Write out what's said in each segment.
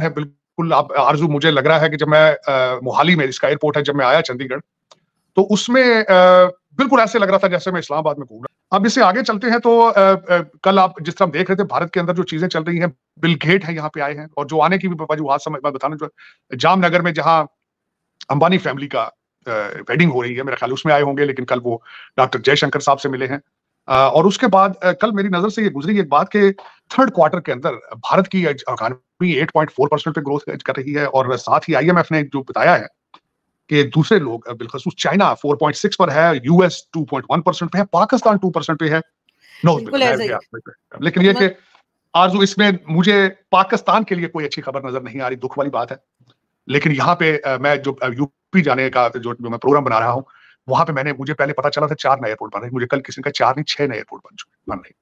है बिल्कुल आप आरजू मुझे लग रहा है कि जब मैं मोहाली में इसका एयरपोर्ट है जब मैं आया चंडीगढ़ तो उसमें बिल्कुल ऐसे लग रहा था जैसे मैं इस्लामाबाद में घूम रहा अब इसे आगे चलते हैं तो कल आप जिस तरह देख रहे थे भारत के अंदर जो चीजें चल रही हैं बिल गेट है यहाँ पे आए हैं और जो आने की भी वजूहत समझ मैं बताना जो जामनगर में जहाँ अंबानी फैमिली का वेडिंग हो रही है मेरा ख्याल उसमें आए होंगे लेकिन कल वो डॉक्टर जयशंकर साहब से मिले हैं और उसके बाद कल मेरी नजर से ये गुजरी एक बात के थर्ड क्वार्टर के अंदर भारत की पॉइंट फोर परसेंट पे ग्रोथ कर रही है और साथ ही आईएमएफ ने जो बताया है कि दूसरे लोग बिलखसूस चाइना सिक्स पर है यूएस वन परसेंट पे है पाकिस्तान टू परसेंट पे है नो लेकिन ये आज इसमें मुझे पाकिस्तान के लिए कोई अच्छी खबर नजर नहीं आ रही दुख वाली बात है लेकिन यहाँ पे मैं जो यूपी जाने का जो मैं प्रोग्राम बना रहा हूँ वहां पे मैंने मुझे पहले पता चला था चार नए एयरपोर्ट बन रहे मुझे कल किसी का चार नहीं छह नए एयरपोर्ट बन चुके बन रहे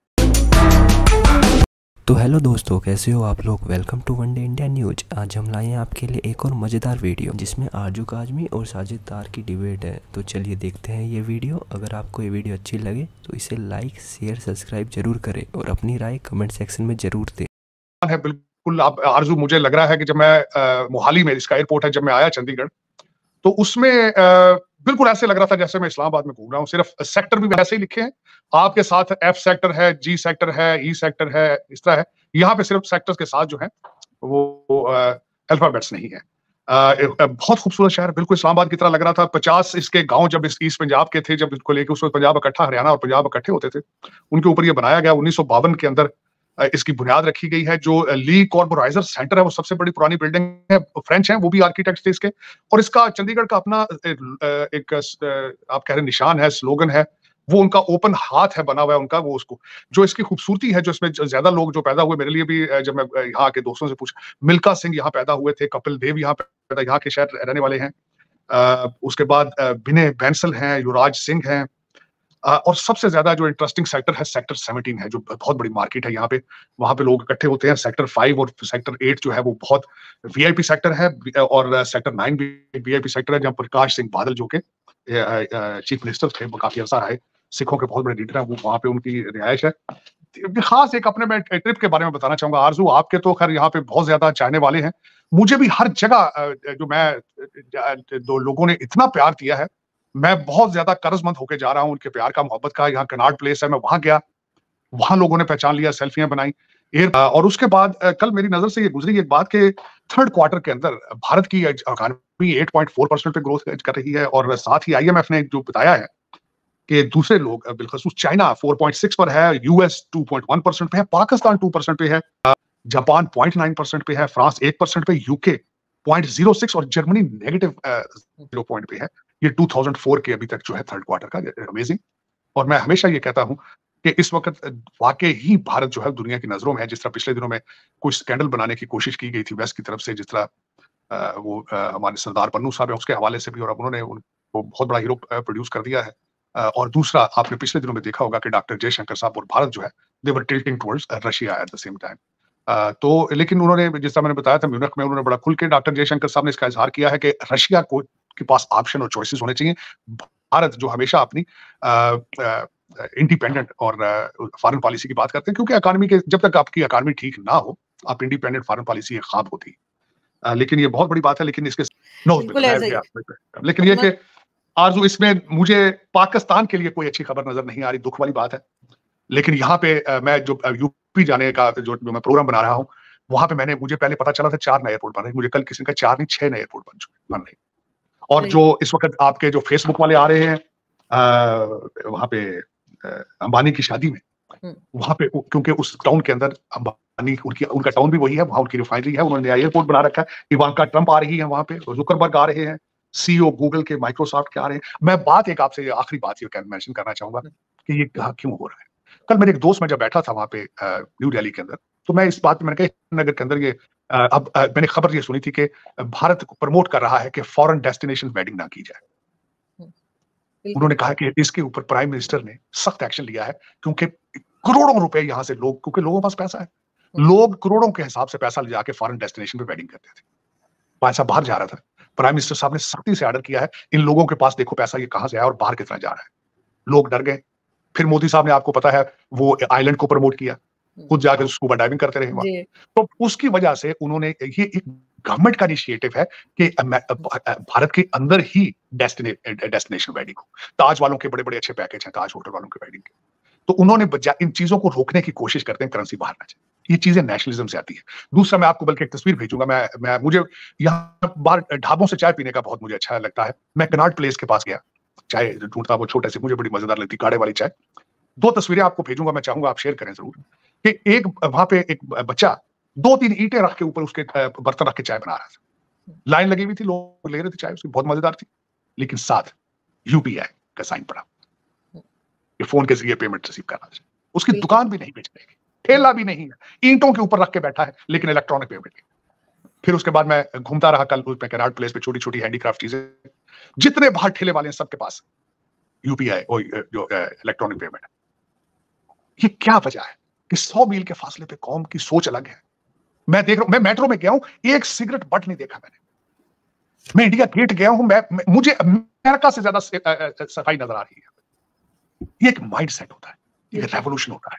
तो हेलो दोस्तों कैसे हो आप लोग welcome to one day India news आज हम लाए हैं आपके लिए एक और मज़ेदार वीडियो जिसमें आरजू काजमी और साजिद तार की डिबेट है तो चलिए देखते हैं ये वीडियो अगर आपको ये वीडियो अच्छी लगे तो इसे लाइक शेयर सब्सक्राइब जरूर करें और अपनी राय कमेंट सेक्शन में जरूर दे है बिल्कुल आप आरजू मुझे लग रहा है कि जब मैं मोहाली में इसका एयरपोर्ट है जब मैं आया चंडीगढ़ तो उसमें बिल्कुल ऐसे लग रहा था जैसे मैं इस्लामाबाद में घूम रहा हूँ सिर्फ सेक्टर भी वैसे ही लिखे हैं आपके साथ एफ सेक्टर है जी सेक्टर है ई e सेक्टर है इस तरह है यहाँ पे सिर्फ सेक्टर के साथ जो है वो अल्फाबेट्स नहीं है बहुत खूबसूरत शहर बिल्कुल इस्लामाबाद की तरह लग रहा था पचास इसके गांव जब इस ईस्ट पंजाब के थे जब इसको लेके उसमें पंजाब इकट्ठा हरियाणा और पंजाब इकट्ठे होते थे उनके ऊपर ये बनाया गया उन्नीस के अंदर इसकी बुनियाद रखी गई है जो ली कॉर्बोराइजर सेंटर है वो सबसे बड़ी पुरानी बिल्डिंग है फ्रेंच है वो भी आर्किटेक्ट थे इसके और इसका चंडीगढ़ का अपना एक आप कह रहे निशान है स्लोगन है वो उनका ओपन हाथ है बना हुआ है उनका वो उसको जो इसकी खूबसूरती है जो इसमें ज्यादा लोग जो पैदा हुए मेरे लिए भी जब मैं यहाँ के दोस्तों से पूछा मिल्का सिंह यहाँ पैदा हुए थे कपिल देव यहाँ पैदा यहाँ के शहर रहने वाले हैं उसके बाद विनय बैंसल हैं युवराज सिंह हैं और सबसे ज्यादा जो इंटरेस्टिंग सेक्टर है सेक्टर सेवनटीन है जो बहुत बड़ी मार्केट है यहाँ पे वहां पे लोग इकट्ठे होते हैं सेक्टर फाइव और सेक्टर एट जो है वो बहुत वीआईपी सेक्टर है और सेक्टर नाइन भी वीआईपी सेक्टर है जहाँ प्रकाश सिंह बादल जो के चीफ मिनिस्टर थे वो काफी अरसा अच्छा है सिखों के बहुत बड़े लीडर हैं वो वहाँ पे उनकी रिहायश है खास एक अपने मैं ट्रिप के बारे में बताना चाहूंगा आरजू आपके तो खैर यहाँ पे बहुत ज्यादा चाहने वाले हैं मुझे भी हर जगह जो मैं दो लोगों ने इतना प्यार दिया है मैं बहुत ज्यादा कर्जमंद होकर जा रहा हूँ उनके प्यार का मोहब्बत का यहाँ कनाड प्लेस है मैं वहां गया वहां लोगों ने पहचान लिया सेल्फियां बनाई एयर और उसके बाद कल मेरी नजर से ये गुजरी एक बात के थर्ड क्वार्टर के अंदर भारत की पॉइंट फोर परसेंट पे ग्रोथ कर रही है और साथ ही आईएमएफ ने जो बताया है कि दूसरे लोग बिलखसूस चाइना फोर पॉइंट सिक्स पर है US two point one percent पे है पाकिस्तान टू परसेंट पे है जापान नाइन परसेंट पे है फ्रांस एक परसेंट पे यूके सिक्स और जर्मनी नेगेटिव जीरो पॉइंट पे है ये 2004 के अभी तक जो है थर्ड क्वार्टर का अमेजिंग और मैं हमेशा ये कहता हूं कि इस वक्त वाकई ही भारत जो है दुनिया की नजरों में है जिस तरह पिछले दिनों में कुछ स्कैंडल बनाने की कोशिश की गई थी वेस्ट की तरफ से जिस तरह वो हमारे सरदार पन्नू साहब है उसके हवाले से भी और अब उन्होंने उनको बहुत बड़ा हीरो प्रोड्यूस कर दिया है और दूसरा आपने पिछले दिनों में देखा होगा कि डॉक्टर जयशंकर साहब और भारत जो है they were tilting towards Russia at the same time तो लेकिन उन्होंने जिस तरह मैंने बताया था म्यूनिक में उन्होंने बड़ा खुल के डॉक्टर जयशंकर साहब ने इसका इजहार किया है कि रशिया को के पास ऑप्शन और चॉइसेस होने चाहिए भारत जो हमेशा अपनी इंडिपेंडेंट और फॉरेन पॉलिसी की बात करते हैं क्योंकि अकानमी के जब तक आपकी अकानमी ठीक ना हो आप इंडिपेंडेंट फॉरेन पॉलिसी एक खाब होती है लेकिन ये बहुत बड़ी बात है लेकिन इसके नो लेकिन ये मतलब आरजू इसमें मुझे पाकिस्तान के लिए कोई अच्छी खबर नजर नहीं आ रही दुख वाली बात है लेकिन यहाँ पे मैं जो यूपी जाने का जो मैं प्रोग्राम बना रहा हूँ वहां पे मैंने मुझे पहले पता चला था चार नए एयरपोर्ट बन रहे मुझे कल किसी का चार नहीं छह नए एयरपोर्ट बन चुके बन रहे और जो इस वक्त आपके जो फेसबुक वाले आ रहे हैं वहां पे अंबानी की शादी में हम्म। वहां पे क्योंकि उस टाउन के अंदर अंबानी उनकी उनका टाउन भी वही है वहां उनकी रिफाइनरी है उन्होंने एयरपोर्ट बना रखा है इवांका ट्रंप आ रही है वहां पे जुकरबर्ग आ रहे हैं सीईओ गूगल e के माइक्रोसॉफ्ट के आ रहे हैं मैं बात एक आपसे आखिरी बात ये मैंशन करना चाहूंगा हम्म। कि ये कहा क्यों हो रहा है कल मेरे एक दोस्त में जब बैठा था वहां पे न्यू दिल्ली के अंदर तो मैं इस बात में मैंने कहा नगर के अंदर ये अब मैंने खबर ये सुनी थी कि भारत को प्रमोट कर रहा है कि फॉरेन डेस्टिनेशन वेडिंग ना की जाए हम्म, उन्होंने कहा कि इसके ऊपर प्राइम मिनिस्टर ने सख्त एक्शन लिया है क्योंकि करोड़ों रुपए यहाँ से लोग क्योंकि लोगों के पास पैसा है हम्म। लोग करोड़ों के हिसाब से पैसा ले जाके फॉरन डेस्टिनेशन पे वेडिंग करते थे पैसा बाहर जा रहा था प्राइम मिनिस्टर साहब ने सख्ती से आर्डर किया है इन लोगों के पास देखो पैसा ये कहाँ से आया और बाहर कितना जा रहा है लोग डर गए फिर मोदी साहब ने आपको पता है वो आइलैंड को प्रमोट किया खुद जाकर स्कूबा डाइविंग करते रहे वहां तो उसकी वजह से उन्होंने ये एक गवर्नमेंट का इनिशिएटिव है कि भारत के अंदर ही डेस्टिनेशन वेडिंग हो ताज वालों के बड़े बड़े अच्छे पैकेज हैं ताज होटल वालों के वेडिंग के तो उन्होंने इन चीजों को रोकने की कोशिश करते हैं करेंसी बाहर ना जाए ये चीजें नेशनलिज्म से आती है दूसरा मैं आपको बल्कि एक तस्वीर भेजूंगा मैं मैं मुझे यहाँ बाहर ढाबों से चाय पीने का बहुत मुझे अच्छा लगता है मैं कनाट प्लेस के पास गया चाय ढूंढता वो छोटे से मुझे बड़ी मजेदार लगती काढ़े वाली चाय दो तस्वीरें आपको भेजूंगा मैं चाहूंगा आप शेयर करें जरूर कि एक वहां पे एक बच्चा दो तीन ईटे रख के ऊपर उसके बर्तन रख के चाय बना रहा था लाइन लगी हुई थी लोग ले रहे थे चाय उसकी बहुत मजेदार थी लेकिन साथ यूपीआई का साइन पड़ा ये फोन के जरिए पेमेंट रिसीव करना उसकी दुकान भी नहीं बेच रहेगी ठेला भी नहीं है ईंटों के ऊपर रख के बैठा है लेकिन इलेक्ट्रॉनिक पेमेंट फिर उसके बाद मैं घूमता रहा कल पे कैराट प्लेस पे छोटी छोटी हैंडीक्राफ्ट चीजें जितने बाहर ठेले वाले हैं सबके पास यूपीआई जो इलेक्ट्रॉनिक पेमेंट ये क्या वजह है कि सौ मील के फासले पे कौम की सोच अलग है मैं देख रहा हूं मैं मेट्रो में गया हूं एक सिगरेट बट नहीं देखा मैंने मैं इंडिया गेट गया हूं मैं, मैं मुझे अमेरिका से ज्यादा सफाई नजर आ रही है ये एक माइंड सेट होता है एक रेवोल्यूशन होता है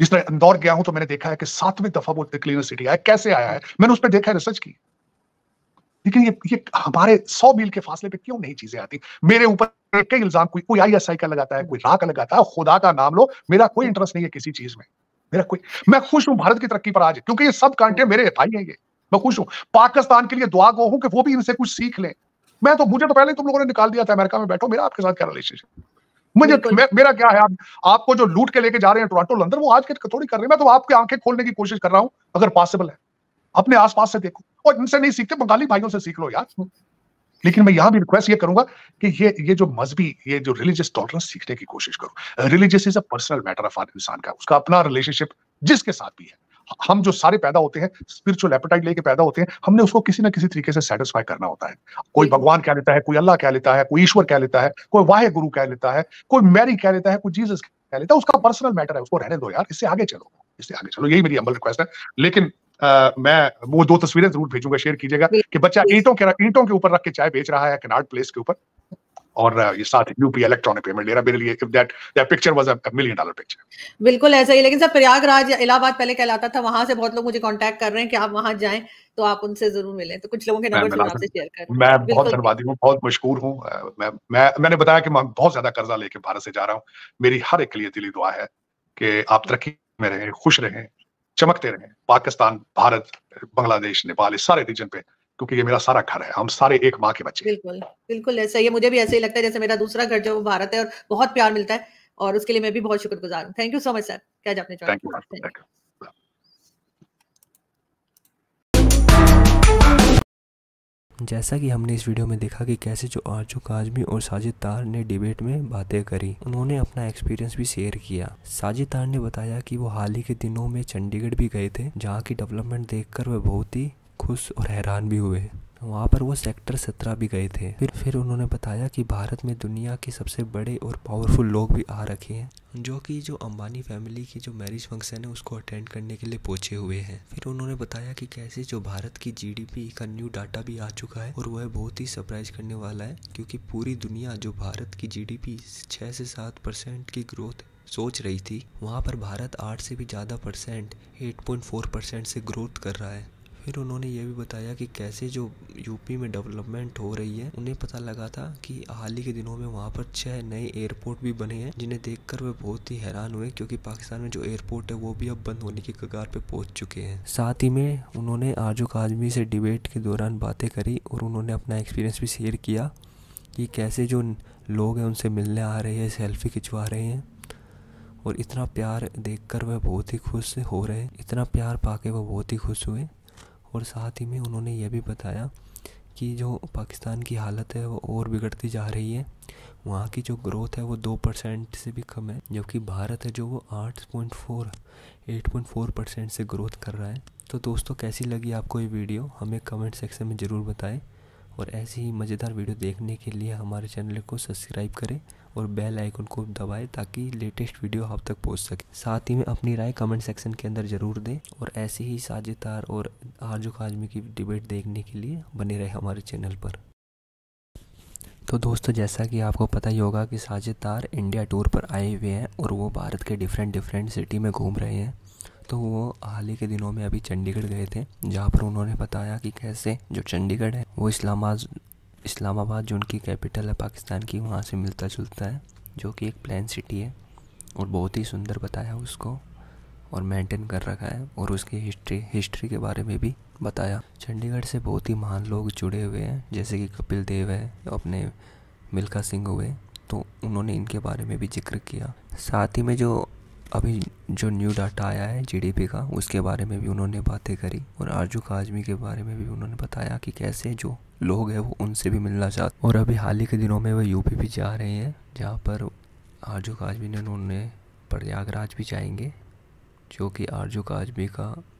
जिस तरह इंदौर गया हूं तो मैंने देखा है कि सातवें दफा वो क्लीनर सिटी आया कैसे आया है मैंने उस पर देखा है रिसर्च की लेकिन ये ये हमारे सौ मील के फासले पे क्यों नहीं चीजें आती मेरे ऊपर कई इल्जाम कोई कोई आईएसआई का लगाता है कोई रा का लगाता है खुदा का नाम लो मेरा कोई इंटरेस्ट नहीं है किसी चीज में मेरा कोई मैं खुश हूं भारत की तरक्की पर आज क्योंकि ये सब कांटे मेरे भाई हैं ये मैं खुश हूँ पाकिस्तान के लिए दुआ गो हूं कि वो भी इनसे कुछ सीख लें मैं तो मुझे तो पहले तुम लोगों ने निकाल दिया था अमेरिका में बैठो मेरा आपके साथ क्या रिलेशनशिप मुझे मेरा क्या है आप, आपको जो लूट के लेके जा रहे हैं टोरंटो लंदन वो आज के थोड़ी कर रहे हैं मैं तो आपकी आंखें खोलने की कोशिश कर रहा हूं अगर पॉसिबल है अपने आसपास से देखो और इनसे नहीं सीखते बंगाली भाइयों से सीख लो यार लेकिन मैं यहां भी रिक्वेस्ट ये करूंगा कि ये ये जो मजहबी ये जो रिलीजियस टॉलरेंस सीखने की कोशिश करो religious is a personal matter of our इंसान का उसका अपना रिलेशनशिप जिसके साथ भी है हम जो सारे पैदा होते हैं स्पिरिचुअल एपेटाइट लेके पैदा होते हैं हमने उसको किसी ना किसी तरीके से सेटिस्फाई करना होता है कोई भगवान कह लेता है कोई अल्लाह कह लेता है कोई ईश्वर कह लेता है कोई वाहे गुरु कह लेता है कोई मैरी कह लेता है कोई जीसस कह लेता है उसका पर्सनल मैटर है उसको रहने दो यार इससे आगे चलो इससे आगे चलो यही मेरी अमल रिक्वेस्ट है लेकिन आ, मैं वो दो तस्वीरें जरूर भेजूंगा शेयर कीजिएगा कि बच्चा ईंटों के ईंटों के ऊपर रख के चाय बेच रहा है कनाड प्लेस के ऊपर और ये साथ यूपी इलेक्ट्रॉनिक पेमेंट ले रहा मेरे लिए if that that picture was a million dollar picture बिल्कुल ऐसा ही लेकिन सर प्रयागराज इलाहाबाद पहले कहलाता था वहां से बहुत लोग मुझे कांटेक्ट कर रहे हैं कि आप वहां जाएं तो आप उनसे जरूर मिलें तो कुछ लोगों के नंबर आपसे शेयर कर मैं बहुत धन्यवादी हूं बहुत मशहूर हूँ मैं मैं मैंने बताया कि मैं बहुत ज्यादा कर्जा लेके भारत से जा रहा हूँ मेरी हर एक के लिए दिली दुआ है कि आप तरक्की में रहें खुश रहें चमकते रहे पाकिस्तान भारत बांग्लादेश नेपाल इस सारे रीजन पे क्योंकि ये मेरा सारा घर है हम सारे एक माँ के बच्चे बिल्कुल बिल्कुल ऐसा ये मुझे भी ऐसे ही लगता है जैसे मेरा दूसरा घर जो भारत है और बहुत प्यार मिलता है और उसके लिए मैं भी बहुत शुक्रगुजार हूँ thank you so much sir क्या आपने जैसा कि हमने इस वीडियो में देखा कि कैसे जो आरजू काजमी और साजिद तार ने डिबेट में बातें करी उन्होंने अपना एक्सपीरियंस भी शेयर किया साजिद तार ने बताया कि वो हाल ही के दिनों में चंडीगढ़ भी गए थे जहाँ की डेवलपमेंट देखकर वह बहुत ही खुश और हैरान भी हुए वहाँ पर वो सेक्टर सत्रह भी गए थे फिर फिर उन्होंने बताया कि भारत में दुनिया के सबसे बड़े और पावरफुल लोग भी आ रखे हैं जो कि जो अंबानी फैमिली की जो मैरिज फंक्शन है उसको अटेंड करने के लिए पहुंचे हुए हैं फिर उन्होंने बताया कि कैसे जो भारत की जीडीपी का न्यू डाटा भी आ चुका है और वह बहुत ही सरप्राइज करने वाला है क्योंकि पूरी दुनिया जो भारत की जीडीपी छः से सात परसेंट की ग्रोथ सोच रही थी वहाँ पर भारत आठ से भी ज़्यादा परसेंट 8.4 परसेंट से ग्रोथ कर रहा है फिर उन्होंने ये भी बताया कि कैसे जो यूपी में डेवलपमेंट हो रही है उन्हें पता लगा था कि हाल ही के दिनों में वहाँ पर छः नए एयरपोर्ट भी बने हैं जिन्हें देखकर वे बहुत ही हैरान हुए क्योंकि पाकिस्तान में जो एयरपोर्ट है वो भी अब बंद होने की कगार पर पहुँच चुके हैं साथ ही में उन्होंने आरजू काजमी से डिबेट के दौरान बातें करी और उन्होंने अपना एक्सपीरियंस भी शेयर किया कि कैसे जो लोग हैं उनसे मिलने आ रहे हैं सेल्फी खिंचवा रहे हैं और इतना प्यार देखकर वह बहुत ही खुश हो रहे हैं इतना प्यार पाके वह बहुत ही खुश हुए और साथ ही में उन्होंने यह भी बताया कि जो पाकिस्तान की हालत है वो और बिगड़ती जा रही है वहाँ की जो ग्रोथ है वो दो परसेंट से भी कम है जबकि भारत है जो वो आठ point four eight point four percent से ग्रोथ कर रहा है तो दोस्तों कैसी लगी आपको ये वीडियो हमें कमेंट सेक्शन में ज़रूर बताएं और ऐसी ही मज़ेदार वीडियो देखने के लिए हमारे चैनल को सब्सक्राइब करें और बेल आइकन को दबाएं ताकि लेटेस्ट वीडियो आप तक पहुंच सके साथ ही में अपनी राय कमेंट सेक्शन के अंदर ज़रूर दें और ऐसे ही साझेदार और आरजू खाजमी की डिबेट देखने के लिए बने रहे हमारे चैनल पर तो दोस्तों जैसा कि आपको पता ही होगा कि साझेदार इंडिया टूर पर आए हुए हैं और वो भारत के डिफरेंट डिफरेंट सिटी में घूम रहे हैं तो वो हाल ही के दिनों में अभी चंडीगढ़ गए थे जहाँ पर उन्होंने बताया कि कैसे जो चंडीगढ़ है वो इस्लामाबाद इस्लामाबाद जो उनकी कैपिटल है पाकिस्तान की वहाँ से मिलता जुलता है जो कि एक प्लान सिटी है और बहुत ही सुंदर बताया उसको और मेंटेन कर रखा है और उसकी हिस्ट्री हिस्ट्री के बारे में भी बताया चंडीगढ़ से बहुत ही महान लोग जुड़े हुए हैं जैसे कि कपिल देव है अपने मिल्खा सिंह हुए तो उन्होंने इनके बारे में भी जिक्र किया साथ ही में जो अभी जो न्यू डाटा आया है जीडीपी का उसके बारे में भी उन्होंने बातें करी और आरजू काजमी के बारे में भी उन्होंने बताया कि कैसे जो लोग हैं वो उनसे भी मिलना चाहते और अभी हाल ही के दिनों में वो यूपी भी जा रहे हैं जहाँ पर आरजू काजमी ने उन्होंने प्रयागराज भी जाएंगे जो कि आरजू काजमी का